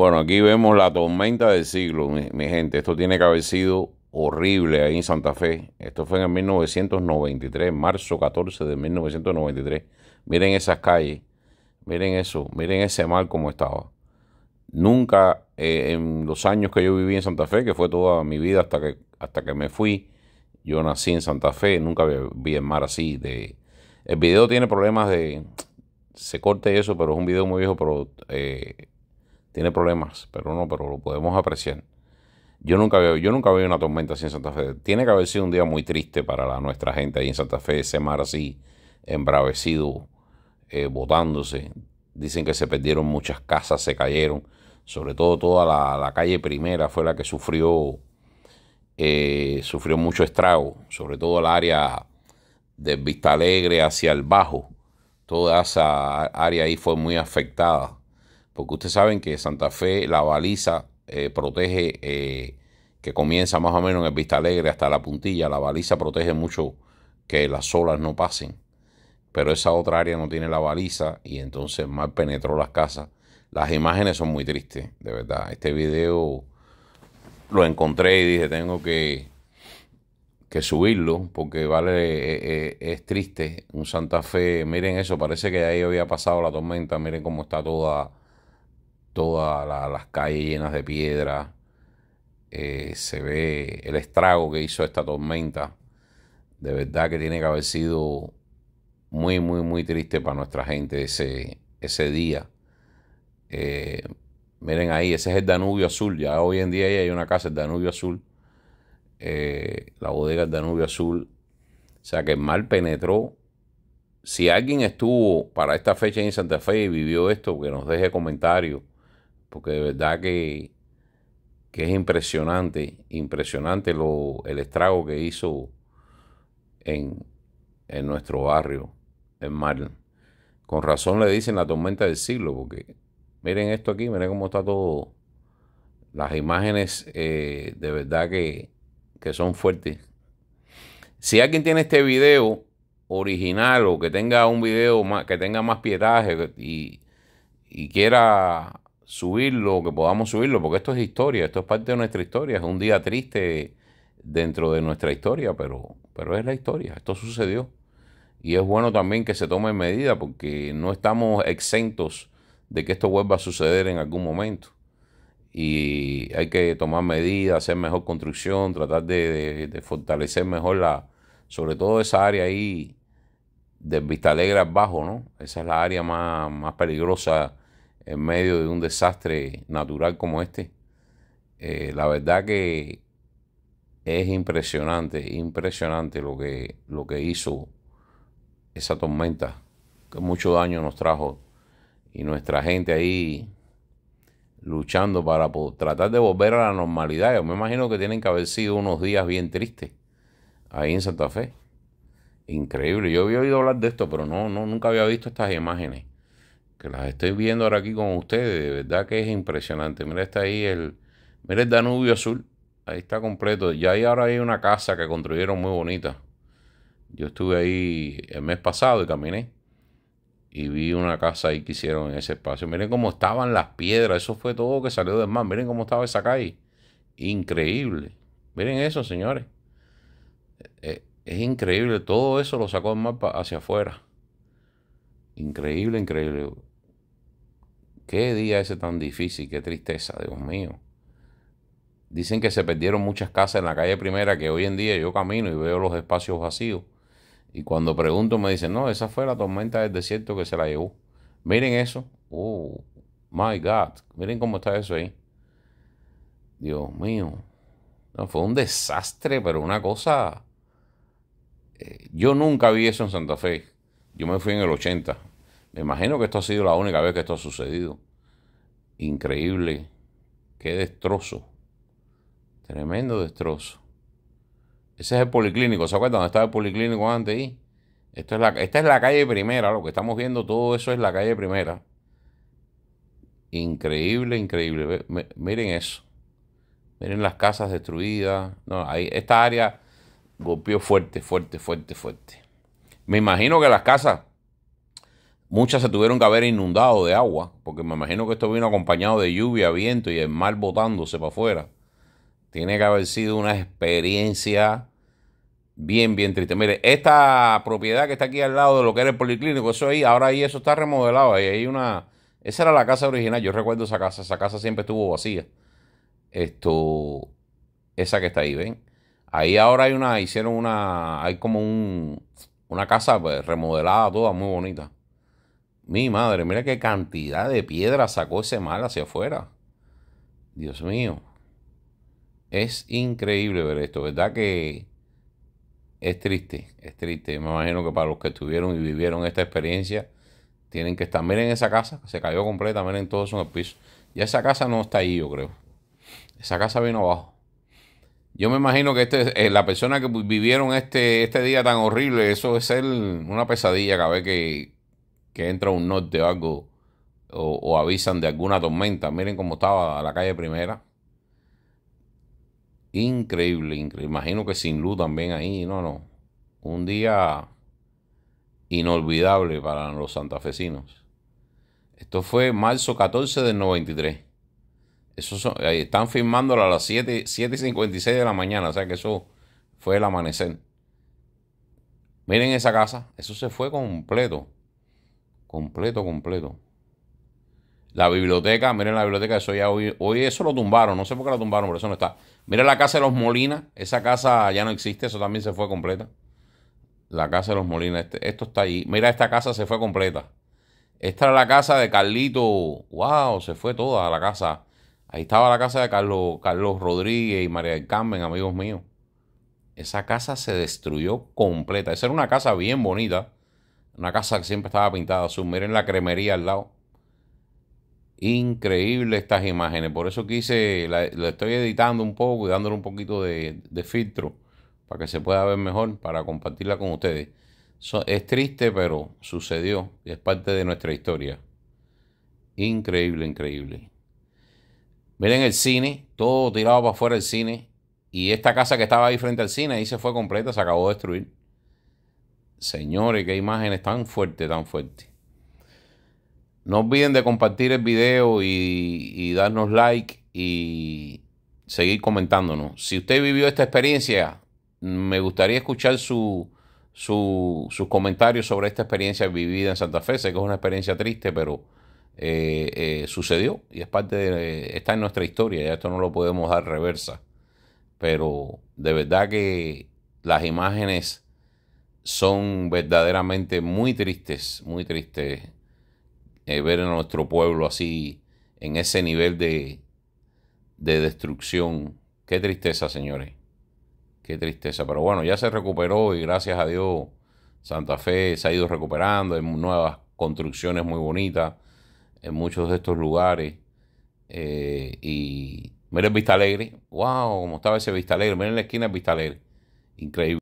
Bueno, aquí vemos la tormenta del siglo, mi, gente. Esto tiene que haber sido horrible ahí en Santa Fe. Esto fue en el 1993, marzo 14 de 1993. Miren esas calles, miren eso, miren ese mal como estaba. Nunca eh, en los años que yo viví en Santa Fe, que fue toda mi vida hasta que, hasta que me fui, yo nací en Santa Fe, nunca vi el mar así. De... El video tiene problemas de... Se corte eso, pero es un video muy viejo, pero... Eh, tiene problemas, pero no, pero lo podemos apreciar. Yo nunca veo, yo nunca veo una tormenta así en Santa Fe. Tiene que haber sido un día muy triste para la, nuestra gente ahí en Santa Fe, ese mar así, embravecido, eh, botándose. Dicen que se perdieron muchas casas, se cayeron. Sobre todo toda la, calle primera fue la que sufrió, eh, sufrió mucho estrago. Sobre todo el área de Vista Alegre hacia el Bajo. Toda esa área ahí fue muy afectada porque ustedes saben que Santa Fe, la baliza, eh, protege, eh, que comienza más o menos en el Vista Alegre hasta la puntilla, la baliza protege mucho que las olas no pasen, pero esa otra área no tiene la baliza y entonces mal penetró las casas. Las imágenes son muy tristes, de verdad. Este video lo encontré y dije, tengo que, que subirlo porque vale, eh, es, triste. Un Santa Fe, miren eso, parece que ahí había pasado la tormenta, miren cómo está toda todas las calles llenas de piedra, eh, se ve el estrago que hizo esta tormenta. De verdad que tiene que haber sido muy, muy, muy triste para nuestra gente ese, ese día. Eh, miren ahí, ese es el Danubio Azul. Ya hoy en día hay una casa, el Danubio Azul. Eh, la bodega del Danubio Azul. O sea que mal penetró. Si alguien estuvo para esta fecha en Santa Fe y vivió esto, que nos deje comentarios porque de verdad que, es impresionante, impresionante lo, el estrago que hizo en, en nuestro barrio, en mar. Con razón le dicen la tormenta del siglo, porque miren esto aquí, miren cómo está todo. Las imágenes eh, de verdad que, son fuertes. Si alguien tiene este video original o que tenga un video más, que tenga más pietaje y quiera subirlo, que podamos subirlo, porque esto es historia, esto es parte de nuestra historia, es un día triste dentro de nuestra historia, pero, pero es la historia, esto sucedió. Y es bueno también que se tomen medidas porque no estamos exentos de que esto vuelva a suceder en algún momento. Y hay que tomar medidas, hacer mejor construcción, tratar de, fortalecer mejor la, sobre todo esa área ahí de Vista Alegre al Bajo, ¿no? Esa es la área más, más peligrosa en medio de un desastre natural como este. Eh, la verdad que es impresionante, impresionante lo que, lo que hizo esa tormenta, que mucho daño nos trajo y nuestra gente ahí luchando para tratar de volver a la normalidad. Yo me imagino que tienen que haber sido unos días bien tristes ahí en Santa Fe. Increíble. Yo había oído hablar de esto, pero no, no nunca había visto estas imágenes que las estoy viendo ahora aquí con ustedes, de verdad que es impresionante. Mira, está ahí el, mira el Danubio Azul, ahí está completo. Y ahí ahora hay una casa que construyeron muy bonita. Yo estuve ahí el mes pasado y caminé y vi una casa ahí que hicieron en ese espacio. Miren cómo estaban las piedras, eso fue todo que salió del mar. Miren cómo estaba esa calle, increíble. Miren eso, señores. Eh, es, increíble, todo eso lo sacó el mapa hacia afuera. Increíble, increíble. Qué día ese tan difícil, qué tristeza, Dios mío. Dicen que se perdieron muchas casas en la calle primera que hoy en día yo camino y veo los espacios vacíos. Y cuando pregunto me dicen, no, esa fue la tormenta del desierto que se la llevó. Miren eso. Oh, my God. Miren cómo está eso ahí. Dios mío. No, fue un desastre, pero una cosa... Eh, yo nunca vi eso en Santa Fe. Yo me fui en el 80 me imagino que esto ha sido la única vez que esto ha sucedido. Increíble. Qué destrozo. Tremendo destrozo. Ese es el policlínico. ¿Se acuerdan dónde estaba el policlínico antes ahí? Esto es la, esta es la calle primera. Lo que estamos viendo, todo eso es la calle primera. Increíble, increíble. Miren eso. Miren las casas destruidas. No, ahí, esta área golpeó fuerte, fuerte, fuerte, fuerte. Me imagino que las casas Muchas se tuvieron que haber inundado de agua, porque me imagino que esto vino acompañado de lluvia, viento y el mar botándose para afuera. Tiene que haber sido una experiencia bien, bien triste. Mire, esta propiedad que está aquí al lado de lo que era el policlínico, eso ahí, ahora ahí eso está remodelado. Ahí hay una. Esa era la casa original, yo recuerdo esa casa, esa casa siempre estuvo vacía. Esto, esa que está ahí, ¿ven? Ahí ahora hay una, hicieron una, hay como una casa pues, remodelada toda, muy bonita. Mi madre, mira qué cantidad de piedra sacó ese mal hacia afuera. Dios mío. Es increíble ver esto, ¿verdad? Que es triste, es triste. Me imagino que para los que estuvieron y vivieron esta experiencia, tienen que estar. Miren esa casa, se cayó completa, miren todo esos pisos. el Ya esa casa no está ahí, yo creo. Esa casa vino abajo. Yo me imagino que este, eh, la persona que vivieron este, este día tan horrible, eso es una pesadilla cada vez que, que entra un norte o algo, o, avisan de alguna tormenta. Miren cómo estaba la calle primera. Increíble, increíble. Imagino que sin luz también ahí, no, no. Un día inolvidable para los santafesinos. Esto fue marzo 14 del 93. Eso están firmándolo a las 7, 7.56 de la mañana, o sea que eso fue el amanecer. Miren esa casa, eso se fue completo. Completo, completo. La biblioteca, miren la biblioteca, eso ya hoy, hoy eso lo tumbaron, no sé por qué lo tumbaron, pero eso no está. Miren la casa de los Molina, esa casa ya no existe, eso también se fue completa. La casa de los Molina, este, esto está ahí. Mira, esta casa se fue completa. Esta era la casa de Carlito, wow, se fue toda la casa. Ahí estaba la casa de Carlos, Carlos Rodríguez y María del Carmen, amigos míos. Esa casa se destruyó completa. Esa era una casa bien bonita una casa que siempre estaba pintada azul. Miren la cremería al lado. Increíble estas imágenes. Por eso quise, la, estoy editando un poco y dándole un poquito de, filtro para que se pueda ver mejor, para compartirla con ustedes. es triste, pero sucedió y es parte de nuestra historia. Increíble, increíble. Miren el cine, todo tirado para afuera el cine. Y esta casa que estaba ahí frente al cine, ahí se fue completa, se acabó de destruir. Señores, qué imágenes tan fuertes, tan fuertes. No olviden de compartir el video y, darnos like y seguir comentándonos. Si usted vivió esta experiencia, me gustaría escuchar sus comentarios sobre esta experiencia vivida en Santa Fe. Sé que es una experiencia triste, pero eh, eh, sucedió y es parte de, está en nuestra historia. Ya esto no lo podemos dar reversa. Pero de verdad que las imágenes son verdaderamente muy tristes, muy tristes eh, ver a nuestro pueblo así, en ese nivel de, destrucción. Qué tristeza, señores. Qué tristeza. Pero bueno, ya se recuperó y gracias a Dios Santa Fe se ha ido recuperando. Hay nuevas construcciones muy bonitas en muchos de estos lugares. Eh, y miren Vista Alegre. ¡Wow! cómo estaba ese Vista Alegre. Miren la esquina de Vista Alegre. Increíble.